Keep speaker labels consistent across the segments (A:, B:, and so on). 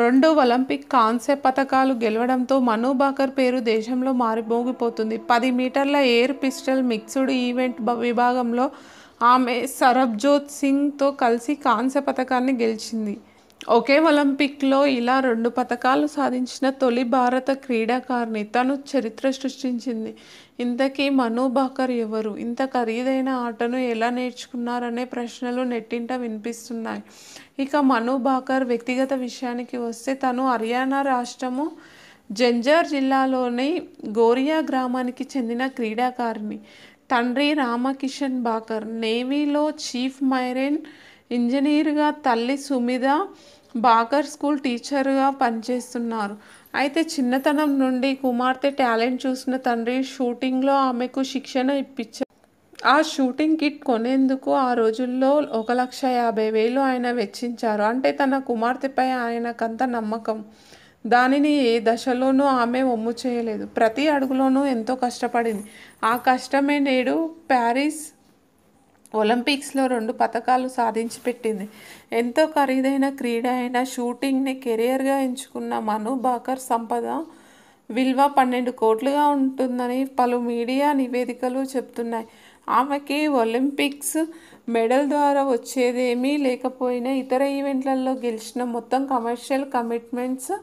A: రెండు ఒలింపిక్ కాంస్య పథకాలు గెలవడంతో మనుబాకర్ పేరు దేశంలో మారిమోగిపోతుంది పది మీటర్ల ఎయిర్ పిస్టల్ మిక్స్డ్ ఈవెంట్ విభాగంలో ఆమె సరబ్జోత్ సింగ్తో కలిసి కాంస్య పథకాన్ని గెలిచింది ఒకే ఒలింపిక్లో ఇలా రెండు పథకాలు సాధించిన తొలి భారత క్రీడాకారిణి తను చరిత్ర సృష్టించింది ఇంతకీ మను బాకర్ ఎవరు ఇంత ఖరీదైన ఆటను ఎలా నేర్చుకున్నారనే ప్రశ్నలు నెట్టింట వినిపిస్తున్నాయి ఇక మను బాకర్ వ్యక్తిగత విషయానికి వస్తే తను హర్యానా రాష్ట్రము జంజార్ జిల్లాలోని గోరియా గ్రామానికి చెందిన క్రీడాకారిణి తండ్రి రామకిషన్ బాకర్ నేవీలో చీఫ్ మైరేన్ ఇంజనీర్గా తల్లి సుమిద బాకర్ స్కూల్ టీచర్గా పనిచేస్తున్నారు అయితే చిన్నతనం నుండి కుమార్తె టాలెంట్ చూసిన తండ్రి షూటింగ్లో ఆమెకు శిక్షణ ఇప్పించారు ఆ షూటింగ్ కిట్ కొనేందుకు ఆ రోజుల్లో ఒక లక్ష యాభై వేలు ఆయన వెచ్చించారు అంటే తన కుమార్తెపై ఆయనకంత నమ్మకం దానిని ఏ దశలోనూ ఆమె ఒమ్ము చేయలేదు ప్రతి అడుగులోనూ ఎంతో కష్టపడింది ఆ కష్టమే నేడు ప్యారిస్ ఒలింపిక్స్లో రెండు పథకాలు సాధించి పెట్టింది ఎంతో ఖరీదైన క్రీడ అయిన షూటింగ్ని కెరియర్గా ఎంచుకున్న మను బాకర్ సంపద విలువ పన్నెండు కోట్లుగా ఉంటుందని పలు మీడియా నివేదికలు చెప్తున్నాయి ఆమెకి ఒలింపిక్స్ మెడల్ ద్వారా వచ్చేదేమీ లేకపోయినా ఇతర ఈవెంట్లలో గెలిచిన మొత్తం కమర్షియల్ కమిట్మెంట్స్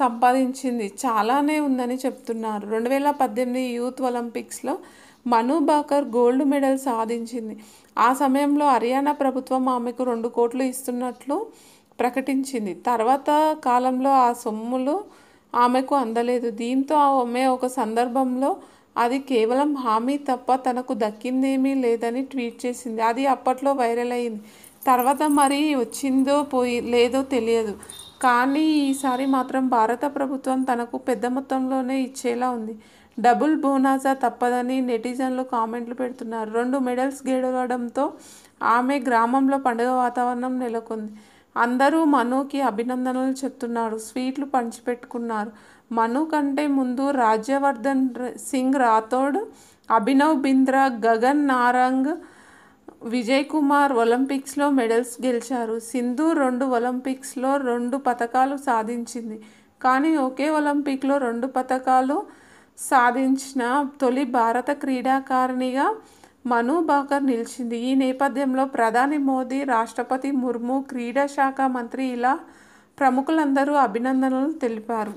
A: సంపాదించింది చాలానే ఉందని చెప్తున్నారు రెండు వేల పద్దెనిమిది యూత్ ఒలింపిక్స్లో మను బాకర్ గోల్డ్ మెడల్ సాధించింది ఆ సమయంలో హర్యానా ప్రభుత్వం ఆమెకు రెండు కోట్లు ఇస్తున్నట్లు ప్రకటించింది తర్వాత కాలంలో ఆ సొమ్ములు ఆమెకు అందలేదు దీంతో ఆమె ఒక సందర్భంలో అది కేవలం హామీ తప్ప తనకు దక్కిందేమీ లేదని ట్వీట్ చేసింది అది అప్పట్లో వైరల్ అయింది తర్వాత మరి వచ్చిందో పోయి లేదో తెలియదు కానీ ఈసారి మాత్రం భారత ప్రభుత్వం తనకు పెద్ద మొత్తంలోనే ఇచ్చేలా ఉంది డబుల్ బోనాసా తప్పదని నెటిజన్లు కామెంట్లు పెడుతున్నారు రెండు మెడల్స్ గెలవడంతో ఆమె గ్రామంలో పండుగ వాతావరణం నెలకొంది అందరూ మనుకి అభినందనలు చెప్తున్నారు స్వీట్లు పంచిపెట్టుకున్నారు మను కంటే ముందు రాజ్యవర్ధన్ సింగ్ రాథోడ్ అభినవ్ బింద్రా గగన్ నారంగ్ విజయ్ కుమార్ ఒలింపిక్స్లో మెడల్స్ గెలిచారు సింధు రెండు ఒలింపిక్స్లో రెండు పథకాలు సాధించింది కానీ ఒకే ఒలింపిక్లో రెండు పథకాలు సాధించిన తొలి భారత క్రీడాకారిణిగా మను భాకర్ నిలిచింది ఈ నేపథ్యంలో ప్రధాని మోదీ రాష్ట్రపతి ముర్ము క్రీడా శాఖ మంత్రి ఇలా ప్రముఖులందరూ అభినందనలు తెలిపారు